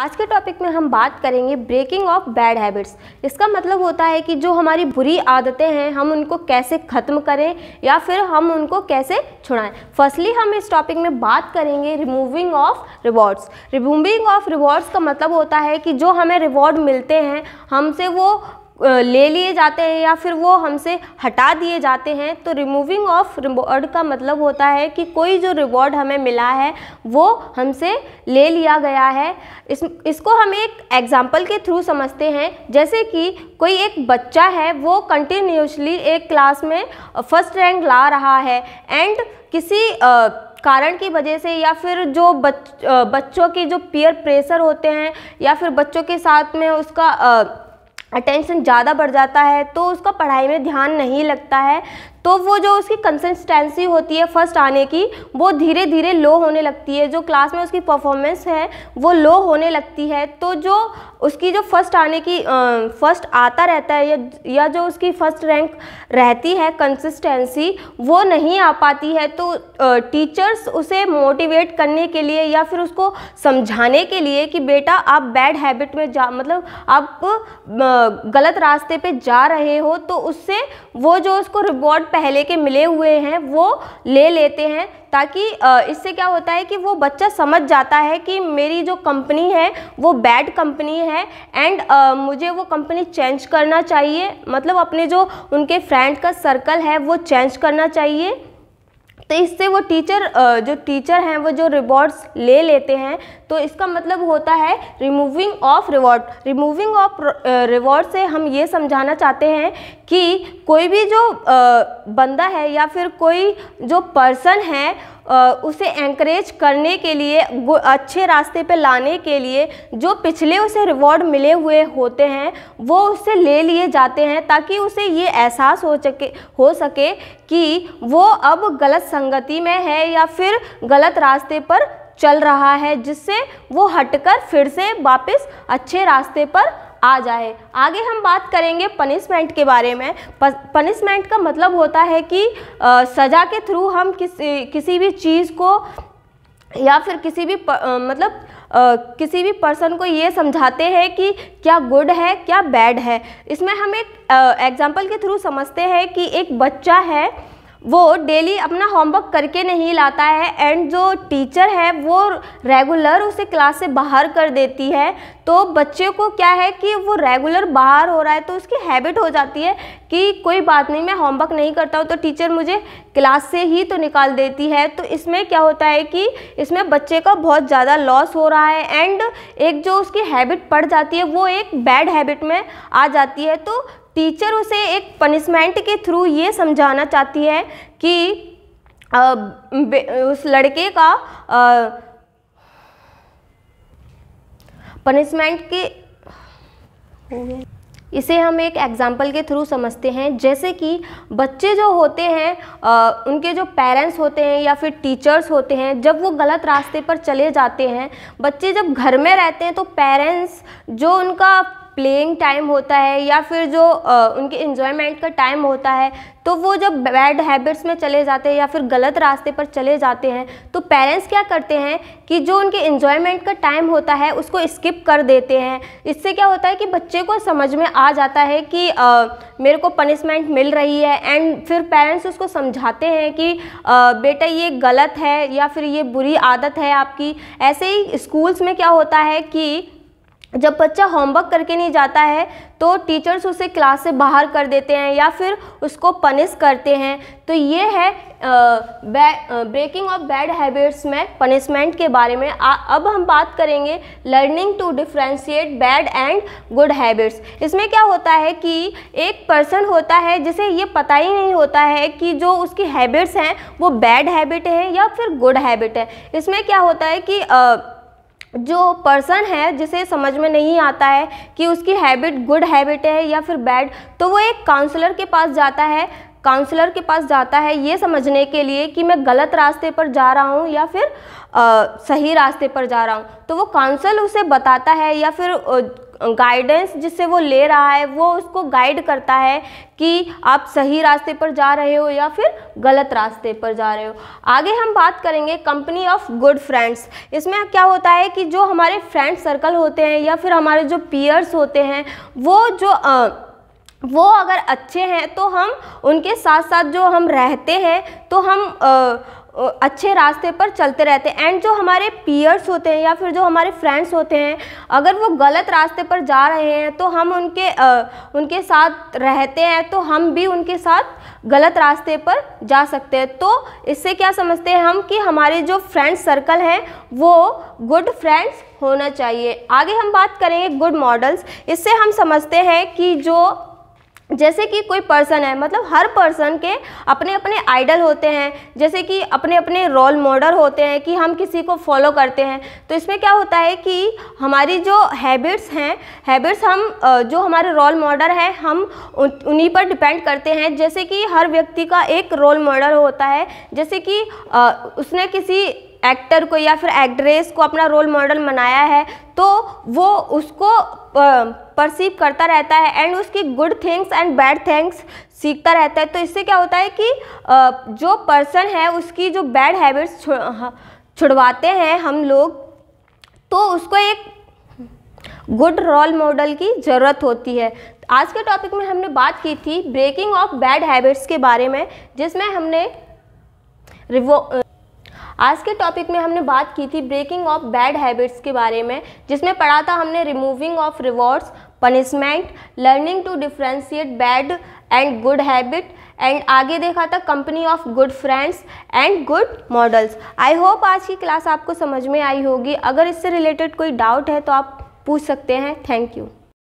आज के टॉपिक में हम बात करेंगे ब्रेकिंग ऑफ बैड हैबिट्स इसका मतलब होता है कि जो हमारी बुरी आदतें हैं हम उनको कैसे ख़त्म करें या फिर हम उनको कैसे छुड़ाएं फर्स्टली हम इस टॉपिक में बात करेंगे removing of rewards removing of rewards का मतलब होता है कि जो हमें रिवॉर्ड मिलते हैं हमसे वो ले लिए जाते हैं या फिर वो हमसे हटा दिए जाते हैं तो रिमूविंग ऑफ रिवॉर्ड का मतलब होता है कि कोई जो रिवॉर्ड हमें मिला है वो हमसे ले लिया गया है इस इसको हम एक एग्जाम्पल के थ्रू समझते हैं जैसे कि कोई एक बच्चा है वो कंटिन्यूसली एक क्लास में फर्स्ट रैंक ला रहा है एंड किसी आ, कारण की वजह से या फिर जो बच, बच्चों के जो पीयर प्रेशर होते हैं या फिर बच्चों के साथ में उसका आ, अटेंशन ज़्यादा बढ़ जाता है तो उसका पढ़ाई में ध्यान नहीं लगता है तो वो जो उसकी कंसिस्टेंसी होती है फर्स्ट आने की वो धीरे धीरे लो होने लगती है जो क्लास में उसकी परफॉर्मेंस है वो लो होने लगती है तो जो उसकी जो फर्स्ट आने की फर्स्ट आता रहता है या, या जो उसकी फर्स्ट रैंक रहती है कंसिस्टेंसी वो नहीं आ पाती है तो टीचर्स उसे मोटिवेट करने के लिए या फिर उसको समझाने के लिए कि बेटा आप बैड हैबिट में जा मतलब आप गलत रास्ते पर जा रहे हो तो उससे वो जो उसको रिवॉर्ड पहले के मिले हुए हैं वो ले लेते हैं ताकि इससे क्या होता है कि वो बच्चा समझ जाता है कि मेरी जो कंपनी है वो बैड कंपनी है एंड मुझे वो कंपनी चेंज करना चाहिए मतलब अपने जो उनके फ्रेंड का सर्कल है वो चेंज करना चाहिए तो इससे वो टीचर जो टीचर हैं वो जो रिवॉर्ड्स ले लेते हैं तो इसका मतलब होता है removing of reward removing of reward से हम ये समझाना चाहते हैं कि कोई भी जो बंदा है या फिर कोई जो पर्सन है उसे एंकरेज करने के लिए अच्छे रास्ते पे लाने के लिए जो पिछले उसे रिवॉर्ड मिले हुए होते हैं वो उससे ले लिए जाते हैं ताकि उसे ये एहसास हो सके हो सके कि वो अब गलत संगति में है या फिर गलत रास्ते पर चल रहा है जिससे वो हटकर फिर से वापस अच्छे रास्ते पर आ जाए आगे हम बात करेंगे पनिशमेंट के बारे में पनिशमेंट का मतलब होता है कि आ, सज़ा के थ्रू हम किसी किसी भी चीज़ को या फिर किसी भी प, आ, मतलब आ, किसी भी पर्सन को ये समझाते हैं कि क्या गुड है क्या बैड है इसमें हम एक एग्जांपल के थ्रू समझते हैं कि एक बच्चा है वो डेली अपना होमवर्क करके नहीं लाता है एंड जो टीचर है वो रेगुलर उसे क्लास से बाहर कर देती है तो बच्चे को क्या है कि वो रेगुलर बाहर हो रहा है तो उसकी हैबिट हो जाती है कि कोई बात नहीं मैं होमवर्क नहीं करता हूँ तो टीचर मुझे क्लास से ही तो निकाल देती है तो इसमें क्या होता है कि इसमें बच्चे का बहुत ज़्यादा लॉस हो रहा है एंड एक जो उसकी हैबिट पड़ जाती है वो एक बैड हैबिट में आ जाती है तो टीचर उसे एक पनिशमेंट के थ्रू ये समझाना चाहती है कि आ, उस लड़के का पनिशमेंट के इसे हम एक एग्ज़ाम्पल के थ्रू समझते हैं जैसे कि बच्चे जो होते हैं आ, उनके जो पेरेंट्स होते हैं या फिर टीचर्स होते हैं जब वो गलत रास्ते पर चले जाते हैं बच्चे जब घर में रहते हैं तो पेरेंट्स जो उनका प्लेइंग टाइम होता है या फिर जो आ, उनके इन्जॉयमेंट का टाइम होता है तो वो जब बैड हैबिट्स में चले जाते हैं या फिर गलत रास्ते पर चले जाते हैं तो पेरेंट्स क्या करते हैं कि जो उनके इन्जॉयमेंट का टाइम होता है उसको स्किप कर देते हैं इससे क्या होता है कि बच्चे को समझ में आ जाता है कि आ, मेरे को पनिशमेंट मिल रही है एंड फिर पेरेंट्स उसको समझाते हैं कि आ, बेटा ये गलत है या फिर ये बुरी आदत है आपकी ऐसे ही स्कूल्स में क्या होता है कि जब बच्चा होमवर्क करके नहीं जाता है तो टीचर्स उसे क्लास से बाहर कर देते हैं या फिर उसको पनिश करते हैं तो ये है ब्रेकिंग ऑफ बैड हैबिट्स में पनिशमेंट के बारे में आ, अब हम बात करेंगे learning to differentiate bad and good habits इसमें क्या होता है कि एक पर्सन होता है जिसे ये पता ही नहीं होता है कि जो उसकी हैबिट्स हैं वो बैड हैबिट है या फिर गुड हैबिट है इसमें क्या होता है कि आ, जो पर्सन है जिसे समझ में नहीं आता है कि उसकी हैबिट गुड हैबिट है या फिर बैड तो वो एक काउंसलर के पास जाता है काउंसलर के पास जाता है ये समझने के लिए कि मैं गलत रास्ते पर जा रहा हूँ या फिर आ, सही रास्ते पर जा रहा हूँ तो वो काउंसल उसे बताता है या फिर गाइडेंस जिससे वो ले रहा है वो उसको गाइड करता है कि आप सही रास्ते पर जा रहे हो या फिर गलत रास्ते पर जा रहे हो आगे हम बात करेंगे कंपनी ऑफ गुड फ्रेंड्स इसमें क्या होता है कि जो हमारे फ्रेंड सर्कल होते हैं या फिर हमारे जो पीयर्स होते हैं वो जो आ, वो अगर अच्छे हैं तो हम उनके साथ साथ जो हम रहते हैं तो हम आ, अच्छे रास्ते पर चलते रहते हैं एंड जो हमारे पीयर्स होते हैं या फिर जो हमारे फ्रेंड्स होते हैं अगर वो गलत रास्ते पर जा रहे हैं तो हम उनके आ, उनके साथ रहते हैं तो हम भी उनके साथ गलत रास्ते पर जा सकते हैं तो इससे क्या समझते हैं हम कि हमारे जो फ्रेंड सर्कल हैं वो गुड फ्रेंड्स होना चाहिए आगे हम बात करेंगे गुड मॉडल्स इससे हम समझते हैं कि जो जैसे कि कोई पर्सन है मतलब हर पर्सन के अपने अपने आइडल होते हैं जैसे कि अपने अपने रोल मॉडल होते हैं कि हम किसी को फॉलो करते हैं तो इसमें क्या होता है कि हमारी जो हैबिट्स हैं हैबिट्स हम जो हमारे रोल मॉडल हैं हम उन्हीं पर डिपेंड करते हैं जैसे कि हर व्यक्ति का एक रोल मॉडल होता है जैसे कि उसने किसी एक्टर को या फिर एक्ट्रेस को अपना रोल मॉडल बनाया है तो वो उसको परसीव करता रहता है एंड उसकी good things and bad things सीखता रहता है तो इससे क्या होता है कि जो पर्सन है उसकी जो बैड हैबिट्स छुड़वाते हैं हम लोग तो उसको एक गुड रोल मॉडल की ज़रूरत होती है आज के टॉपिक में हमने बात की थी ब्रेकिंग ऑफ बैड हैबिट्स के बारे में जिसमें हमने रिवो आज के टॉपिक में हमने बात की थी ब्रेकिंग ऑफ बैड हैबिट्स के बारे में जिसमें पढ़ा था हमने removing of rewards punishment learning to differentiate bad and good habit and आगे देखा था company of good friends and good models I hope आज की क्लास आपको समझ में आई होगी अगर इससे रिलेटेड कोई डाउट है तो आप पूछ सकते हैं थैंक यू